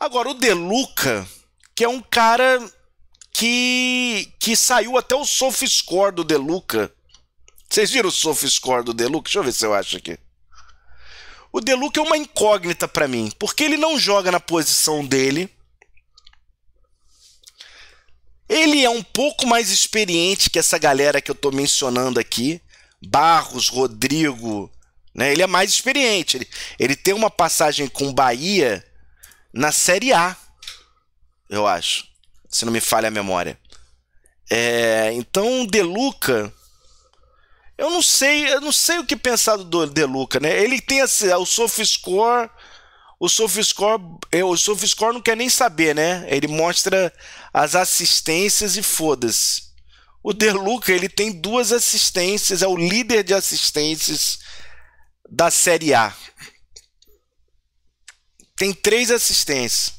Agora, o Deluca, que é um cara que, que saiu até o Sofiscore do Deluca. Vocês viram o Sofiscore do Deluca? Deixa eu ver se eu acho aqui. O Deluca é uma incógnita para mim, porque ele não joga na posição dele. Ele é um pouco mais experiente que essa galera que eu estou mencionando aqui, Barros, Rodrigo, né? Ele é mais experiente. Ele, ele tem uma passagem com Bahia na Série A, eu acho, se não me falha a memória. É, então, Deluca, eu não sei, eu não sei o que pensar do Deluca, né? Ele tem esse, é, o Sofiscore, o Sofiscore, é, o SofaScore não quer nem saber, né? Ele mostra as assistências e foda-se. O Deluca, ele tem duas assistências, é o líder de assistências da Série A tem três assistências.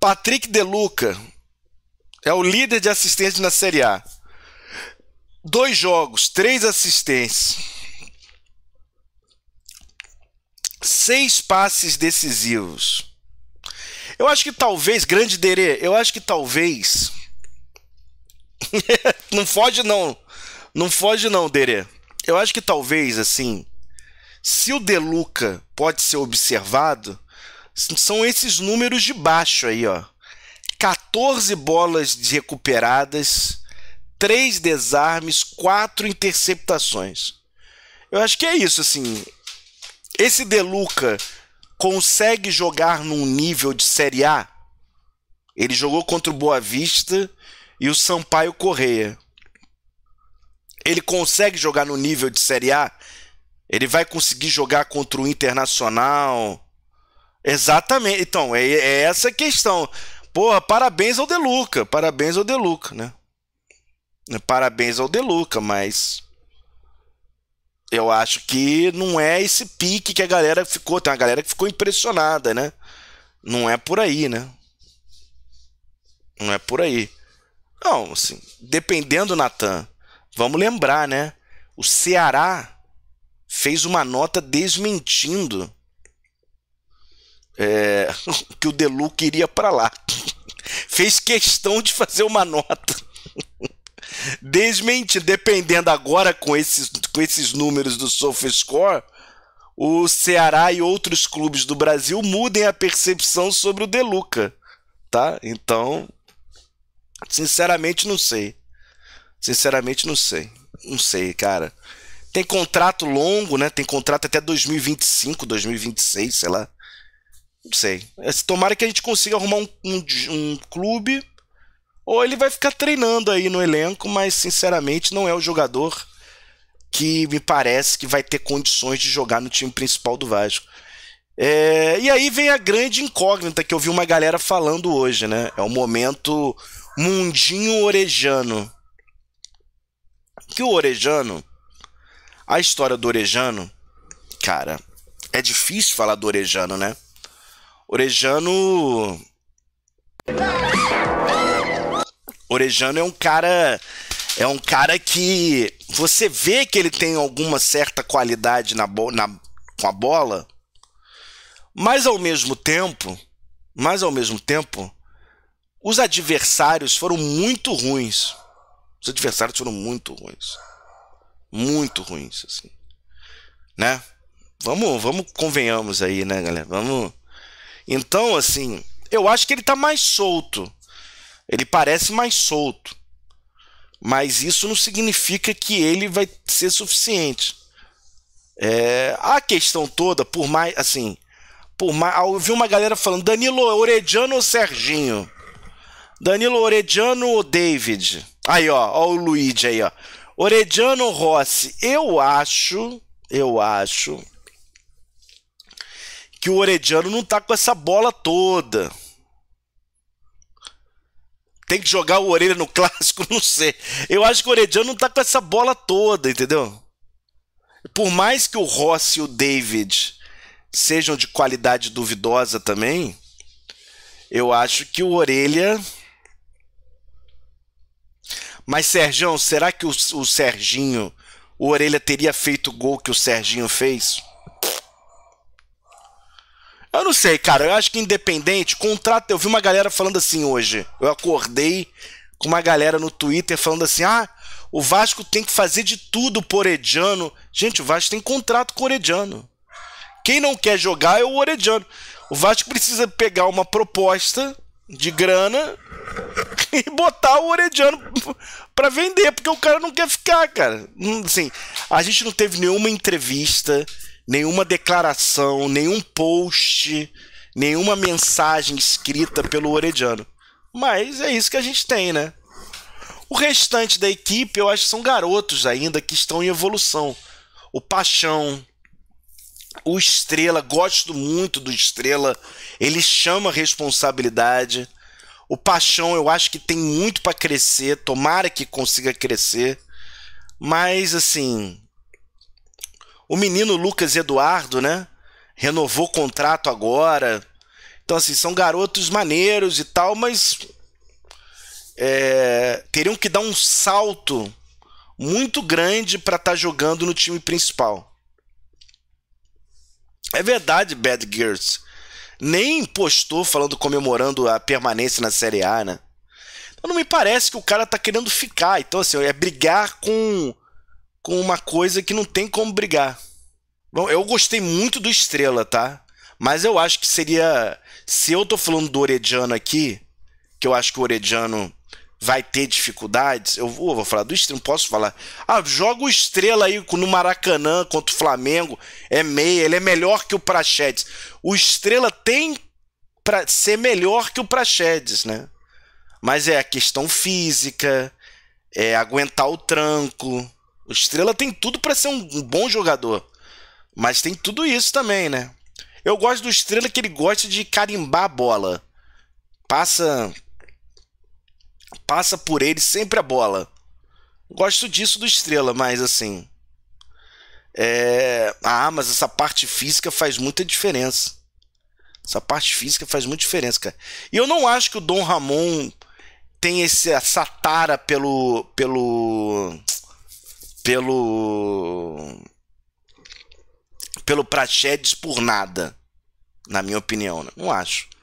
Patrick Deluca é o líder de assistência na Série A. Dois jogos, três assistências. Seis passes decisivos. Eu acho que talvez, grande Derê, eu acho que talvez. não foge não. Não foge não, Derê. Eu acho que talvez, assim, se o Deluca pode ser observado, são esses números de baixo aí, ó. 14 bolas recuperadas, 3 desarmes, 4 interceptações. Eu acho que é isso, assim. Esse Deluca consegue jogar num nível de Série A? Ele jogou contra o Boa Vista e o Sampaio Correia. Ele consegue jogar no nível de Série A? Ele vai conseguir jogar contra o Internacional? Exatamente. Então, é, é essa a questão. Porra, parabéns ao Deluca. Parabéns ao Deluca, né? Parabéns ao Deluca, mas. Eu acho que não é esse pique que a galera ficou. Tem uma galera que ficou impressionada, né? Não é por aí, né? Não é por aí. Não, assim, dependendo, Natan, Vamos lembrar, né? O Ceará fez uma nota desmentindo é, que o Deluca iria para lá. fez questão de fazer uma nota. desmentindo, dependendo agora com esses, com esses números do SofaScore, o Ceará e outros clubes do Brasil mudem a percepção sobre o Deluca, tá? Então, sinceramente não sei. Sinceramente, não sei. Não sei, cara. Tem contrato longo, né? Tem contrato até 2025, 2026, sei lá. Não sei. É, tomara que a gente consiga arrumar um, um, um clube. Ou ele vai ficar treinando aí no elenco, mas sinceramente não é o jogador que me parece que vai ter condições de jogar no time principal do Vasco. É, e aí vem a grande incógnita que eu vi uma galera falando hoje, né? É o momento mundinho orejano que o Orejano, a história do Orejano, cara, é difícil falar do Orejano, né? Orejano. Orejano é um cara. É um cara que você vê que ele tem alguma certa qualidade na, na com a bola, mas ao mesmo tempo, mas ao mesmo tempo, os adversários foram muito ruins. Os adversários foram muito ruins. Muito ruins, assim. Né? Vamos, vamos, convenhamos aí, né, galera? Vamos. Então, assim, eu acho que ele tá mais solto. Ele parece mais solto. Mas isso não significa que ele vai ser suficiente. É, a questão toda, por mais, assim, por mais, eu vi uma galera falando Danilo Orediano ou Serginho? Danilo Orediano ou David? Aí, ó, ó o Luigi aí, ó. Orediano Rossi, eu acho, eu acho que o Orediano não tá com essa bola toda. Tem que jogar o Orelha no clássico, não sei. Eu acho que o Orediano não tá com essa bola toda, entendeu? Por mais que o Rossi e o David sejam de qualidade duvidosa também, eu acho que o Orelha mas, Sergão, será que o, o Serginho, o Orelha, teria feito o gol que o Serginho fez? Eu não sei, cara. Eu acho que independente, contrato. Eu vi uma galera falando assim hoje. Eu acordei com uma galera no Twitter falando assim: ah, o Vasco tem que fazer de tudo pro Orediano. Gente, o Vasco tem contrato com o Orediano. Quem não quer jogar é o Orediano. O Vasco precisa pegar uma proposta de grana e botar o Orediano para vender, porque o cara não quer ficar, cara. Hum, assim, a gente não teve nenhuma entrevista, nenhuma declaração, nenhum post, nenhuma mensagem escrita pelo Orediano. Mas é isso que a gente tem, né? O restante da equipe, eu acho que são garotos ainda que estão em evolução. O Paixão, o Estrela, gosto muito do Estrela, ele chama responsabilidade. O Paixão, eu acho que tem muito para crescer, tomara que consiga crescer. Mas, assim, o menino Lucas Eduardo, né? Renovou contrato agora. Então, assim, são garotos maneiros e tal, mas é, teriam que dar um salto muito grande para estar tá jogando no time principal. É verdade, Bad Girls. Nem postou falando, comemorando a permanência na Série A, né? Então não me parece que o cara tá querendo ficar. Então, assim, é brigar com, com uma coisa que não tem como brigar. Bom, eu gostei muito do Estrela, tá? Mas eu acho que seria. Se eu tô falando do Orediano aqui, que eu acho que o Orediano vai ter dificuldades. Eu vou, vou falar do Estrela, não posso falar. Ah, joga o Estrela aí no Maracanã contra o Flamengo, é meia, ele é melhor que o Praxedes. O Estrela tem para ser melhor que o Praxedes, né? Mas é a questão física, é aguentar o tranco. O Estrela tem tudo para ser um, um bom jogador, mas tem tudo isso também, né? Eu gosto do Estrela que ele gosta de carimbar a bola. Passa passa por ele sempre a bola. Gosto disso do Estrela, mas assim. É... Ah, mas essa parte física faz muita diferença. Essa parte física faz muita diferença, cara. E eu não acho que o Dom Ramon tem esse, essa tara pelo. pelo. pelo. pelo Prachedes por nada. Na minha opinião, né? não acho.